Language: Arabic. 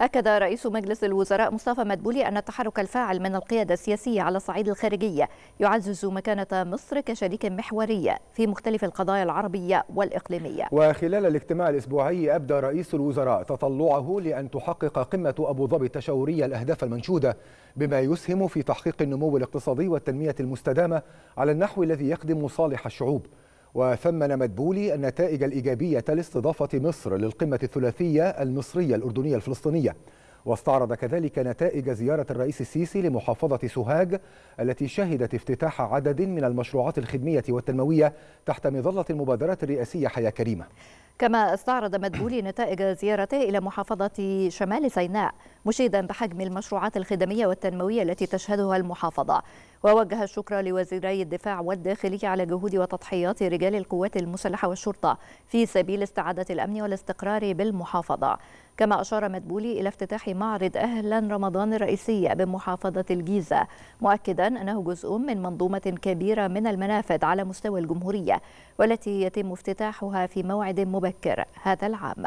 أكد رئيس مجلس الوزراء مصطفى مدبولي أن التحرك الفاعل من القيادة السياسية على صعيد الخارجية يعزز مكانة مصر كشريك محوري في مختلف القضايا العربية والإقليمية وخلال الاجتماع الأسبوعي أبدى رئيس الوزراء تطلعه لأن تحقق قمة أبو ظبي التشاورية الأهداف المنشودة بما يسهم في تحقيق النمو الاقتصادي والتنمية المستدامة على النحو الذي يخدم صالح الشعوب وثمن مدبولي النتائج الإيجابية لاستضافة مصر للقمة الثلاثية المصرية الأردنية الفلسطينية واستعرض كذلك نتائج زيارة الرئيس السيسي لمحافظة سوهاج التي شهدت افتتاح عدد من المشروعات الخدمية والتنموية تحت مظلة المبادرة الرئاسية حياة كريمة كما استعرض مدبولي نتائج زيارته إلى محافظة شمال سيناء مشيدا بحجم المشروعات الخدمية والتنموية التي تشهدها المحافظة ووجه الشكر لوزيري الدفاع والداخلية على جهود وتضحيات رجال القوات المسلحة والشرطة في سبيل استعادة الأمن والاستقرار بالمحافظة كما أشار مدبولي إلى افتتاح معرض أهلا رمضان الرئيسي بمحافظة الجيزة مؤكدا أنه جزء من منظومة كبيرة من المنافذ على مستوى الجمهورية والتي يتم افتتاحها في موعد مباشر المبكر هذا العام